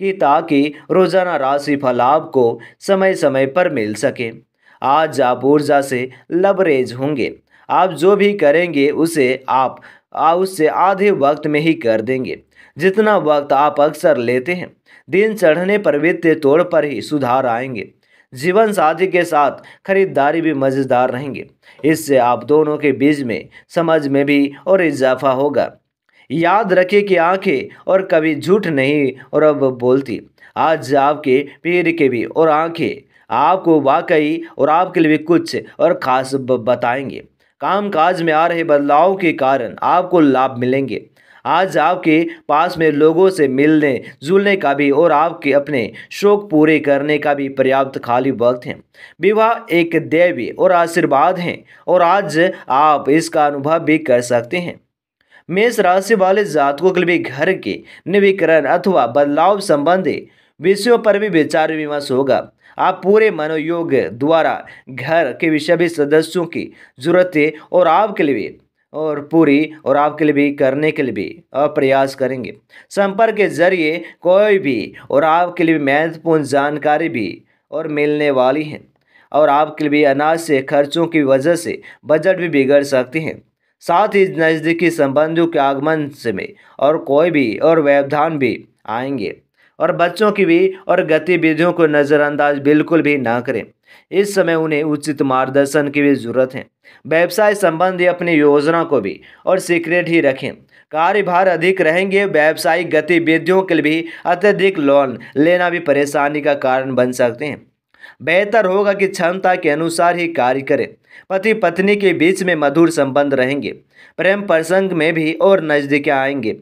कि ताकि रोज़ाना राशि फल आपको समय समय पर मिल सके आज आप ऊर्जा से लबरेज होंगे आप जो भी करेंगे उसे आप उससे आधे वक्त में ही कर देंगे जितना वक्त आप अक्सर लेते हैं दिन चढ़ने पर वित्तीय तौर पर ही सुधार आएंगे जीवन साथी के साथ खरीदारी भी मज़ेदार रहेंगे इससे आप दोनों के बीच में समझ में भी और इजाफा होगा याद रखे कि आंखें और कभी झूठ नहीं और अब बोलती आज आपके पेड़ के भी और आंखें आपको वाकई और आपके लिए कुछ और ख़ास बताएंगे काम काज में आ रहे बदलाव के कारण आपको लाभ मिलेंगे आज आपके पास में लोगों से मिलने जुलने का भी और आपके अपने शौक पूरे करने का भी पर्याप्त खाली वक्त है विवाह एक दैवी और आशीर्वाद हैं और आज आप इसका अनुभव भी कर सकते हैं मेष राशि वाले जातकों के लिए घर के नवीकरण अथवा बदलाव संबंधी विषयों पर भी विचार विमर्श होगा आप पूरे मनोयोग द्वारा घर के विषय भी सदस्यों की जरूरतें और आपके लिए और पूरी और आपके लिए भी करने के लिए भी प्रयास करेंगे संपर्क के जरिए कोई भी और आपके लिए महत्वपूर्ण जानकारी भी और मिलने वाली है और आपके लिए अनाज से खर्चों की वजह से बजट भी बिगड़ सकती हैं साथ ही नज़दीकी संबंधियों के आगमन से में और कोई भी और व्यवधान भी आएंगे और बच्चों की भी और गतिविधियों को नज़रअंदाज बिल्कुल भी ना करें इस समय उन्हें उचित मार्गदर्शन की भी जरूरत है व्यवसाय संबंधी अपनी योजना को भी और सीक्रेट ही रखें कार्यभार अधिक रहेंगे व्यावसायिक गतिविधियों के लिए भी अत्यधिक लोन लेना भी परेशानी का कारण बन सकते हैं बेहतर होगा कि क्षमता के अनुसार ही कार्य करें पति पत्नी के बीच में मधुर संबंध रहेंगे प्रेम प्रसंग में भी और नज़दीकें आएंगे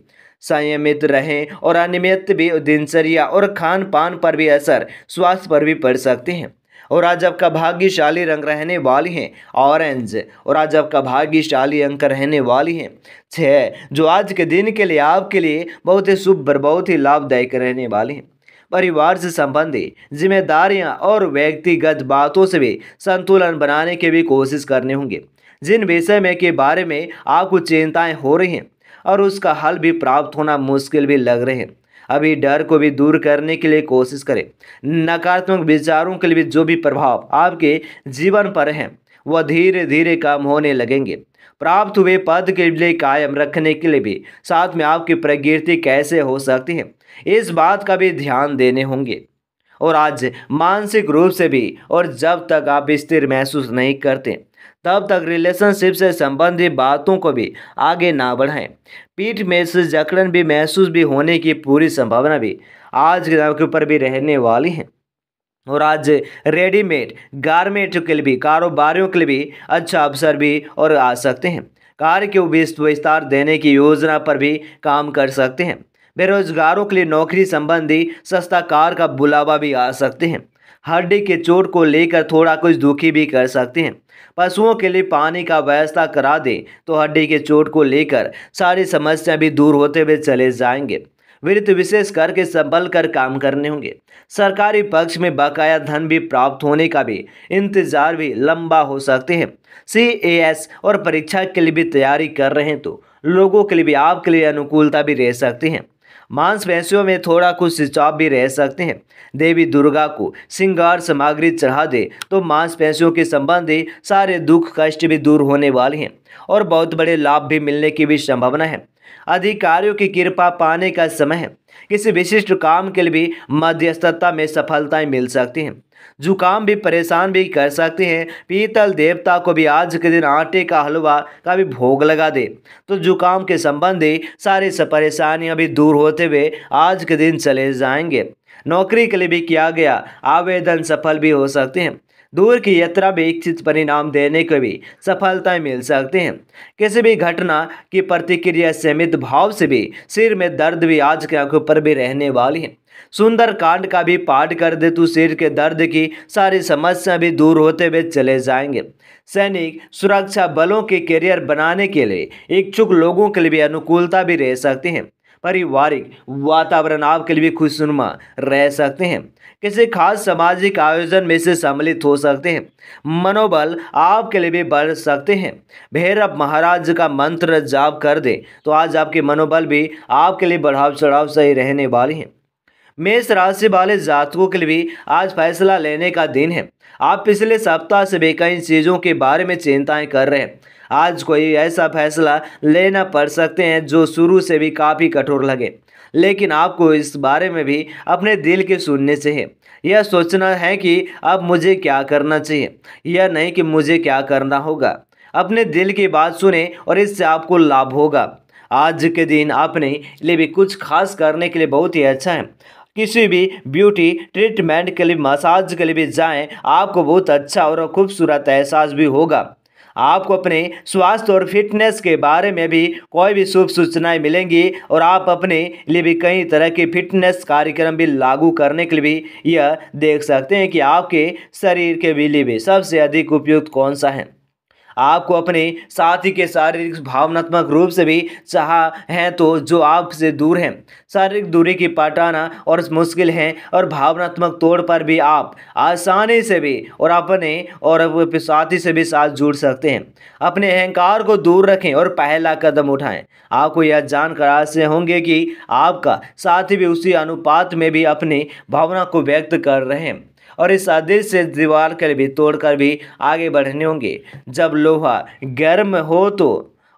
संयमित रहें और अनियमित भी दिनचर्या और खान पान पर भी असर स्वास्थ्य पर भी पड़ सकते हैं और आज आपका भाग्यशाली रंग रहने वाली हैं ऑरेंज और आज आपका भाग्यशाली अंक रहने वाली हैं छः जो आज के दिन के लिए आपके लिए बहुत ही शुभ और बहुत ही लाभदायक रहने वाली हैं परिवार से संबंधित जिम्मेदारियां और व्यक्तिगत बातों से भी संतुलन बनाने की भी कोशिश करने होंगे जिन विषय में के बारे में आपको चिंताएं हो रही हैं और उसका हल भी प्राप्त होना मुश्किल भी लग रहे हैं अभी डर को भी दूर करने के लिए कोशिश करें नकारात्मक विचारों के लिए जो भी प्रभाव आपके जीवन पर हैं वह धीरे धीरे कम होने लगेंगे प्राप्त हुए पद के लिए कायम रखने के लिए भी साथ में आपकी प्रकृति कैसे हो सकती है इस बात का भी ध्यान देने होंगे और आज मानसिक रूप से भी और जब तक आप स्थिर महसूस नहीं करते तब तक रिलेशनशिप से संबंधित बातों को भी आगे ना बढ़ाएं पीठ में से जकड़न भी महसूस भी होने की पूरी संभावना भी आज के दिन के ऊपर भी रहने वाली है और आज रेडीमेड गारमेंट के लिए भी कारोबारियों के लिए भी अच्छा अवसर भी और आ सकते हैं कार्य के विस्तार देने की योजना पर भी काम कर सकते हैं बेरोजगारों के लिए नौकरी संबंधी सस्ता कार का बुलावा भी आ सकते हैं हड्डी के चोट को लेकर थोड़ा कुछ दुखी भी कर सकते हैं पशुओं के लिए पानी का व्यवस्था करा दें तो हड्डी के चोट को लेकर सारी समस्याएं भी दूर होते हुए चले जाएंगे वित्त विशेष करके संभल कर काम करने होंगे सरकारी पक्ष में बकाया धन भी प्राप्त होने का भी इंतजार भी लंबा हो सकते हैं सी और परीक्षा के लिए भी तैयारी कर रहे हैं तो लोगों के लिए भी आपके लिए अनुकूलता भी रह सकती है मांसपेशियों में थोड़ा कुछ सिंचाव भी रह सकते हैं देवी दुर्गा को श्रृंगार सामग्री चढ़ा दे तो मांसपेशियों के संबंधी सारे दुख कष्ट भी दूर होने वाले हैं और बहुत बड़े लाभ भी मिलने की भी संभावना है अधिकारियों की कृपा पाने का समय है किसी विशिष्ट काम के लिए भी मध्यस्थता में सफलताएं मिल सकती हैं जुकाम भी परेशान भी कर सकते हैं पीतल देवता को भी आज के दिन आटे का हलवा का भी भोग लगा दे तो जुकाम के संबंधी सारी परेशानियां भी दूर होते हुए आज के दिन चले जाएंगे नौकरी के लिए भी किया गया आवेदन सफल भी हो सकते हैं दूर की यात्रा भी इच्छित परिणाम देने को भी सफलताएं मिल सकती हैं किसी भी घटना की प्रतिक्रिया सीमित भाव से भी सिर में दर्द भी आज की आंखों पर भी रहने वाली है सुंदर कांड का भी पाठ कर दे तो सिर के दर्द की सारी समस्या भी दूर होते हुए चले जाएंगे सैनिक सुरक्षा बलों के करियर बनाने के लिए इच्छुक लोगों के लिए भी अनुकूलता भी रह सकती है पारिवारिक वातावरण आपके लिए भी खुशनुमा रह सकते हैं किसी खास सामाजिक आयोजन में से सम्मिलित हो सकते हैं मनोबल आपके लिए भी बढ़ सकते हैं भैरव महाराज का मंत्र जाप कर दें तो आज आपके मनोबल भी आपके लिए बढ़ाव चढ़ाव सही रहने वाले हैं मेष राशि वाले जातकों के लिए भी आज फैसला लेने का दिन है आप पिछले सप्ताह से भी कई चीज़ों के बारे में चिंताएं कर रहे हैं आज कोई ऐसा फैसला लेना पड़ सकते हैं जो शुरू से भी काफ़ी कठोर लगे लेकिन आपको इस बारे में भी अपने दिल के सुनने से है यह सोचना है कि अब मुझे क्या करना चाहिए यह नहीं कि मुझे क्या करना होगा अपने दिल की बात सुने और इससे आपको लाभ होगा आज के दिन आपने लिए भी कुछ खास करने के लिए बहुत ही अच्छा है किसी भी ब्यूटी ट्रीटमेंट के लिए मसाज के लिए भी जाएं आपको बहुत अच्छा और खूबसूरत एहसास भी होगा आपको अपने स्वास्थ्य और फिटनेस के बारे में भी कोई भी शुभ सूचनाएं मिलेंगी और आप अपने लिए भी कई तरह के फिटनेस कार्यक्रम भी लागू करने के लिए भी यह देख सकते हैं कि आपके शरीर के लिए भी सबसे अधिक उपयुक्त कौन सा है आपको अपने साथी के शारीरिक भावनात्मक रूप से भी चाह हैं तो जो आपसे दूर हैं शारीरिक दूरी की पटाना और मुश्किल है और भावनात्मक तौर पर भी आप आसानी से भी और अपने और अपने साथी से भी साथ जुड़ सकते हैं अपने अहंकार को दूर रखें और पहला कदम उठाएं आपको यह जानकर आश्चर्य होंगे कि आपका साथी भी उसी अनुपात में भी अपनी भावना को व्यक्त कर रहे हैं और इस आदेश से दीवार कर भी तोड़कर भी आगे बढ़ने होंगे जब लोहा गर्म हो तो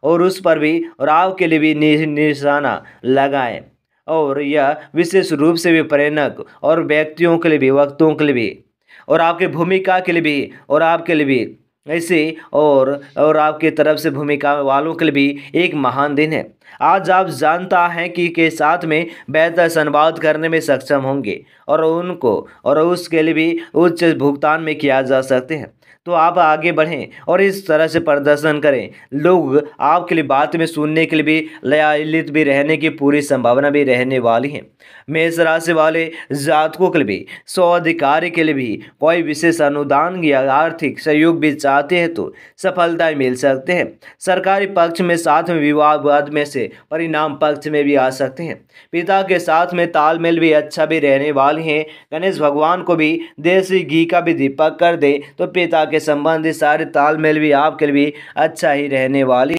और उस पर भी राव के लिए भी निशाना लगाएं और यह विशेष रूप से भी प्रेरक और व्यक्तियों के लिए भी वक्तों के लिए भी और आपके भूमिका के लिए भी और आपके लिए भी ऐसे और और आपके तरफ से भूमिका वालों के लिए भी एक महान दिन है आज आप जानता हैं कि के साथ में बेहतर संवाद करने में सक्षम होंगे और उनको और उसके लिए भी उच्च भुगतान में किया जा सकते हैं तो आप आगे बढ़ें और इस तरह से प्रदर्शन करें लोग आपके लिए बात में सुनने के लिए भी लयालित भी रहने की पूरी संभावना भी रहने वाली है मेष राशि वाले जातकों के लिए भी स्वाधिकार के लिए भी कोई विशेष अनुदान या आर्थिक सहयोग भी चाहते हैं तो सफलताएं मिल सकते हैं सरकारी पक्ष में साथ में विवाद में से परिणाम पक्ष में भी आ सकते हैं पिता के साथ में तालमेल भी अच्छा भी रहने वाली हैं गणेश भगवान को भी देसी घी का भी दीपक कर दे तो पिता के संबंधित सारे तालमेल भी आपके लिए अच्छा ही रहने वाली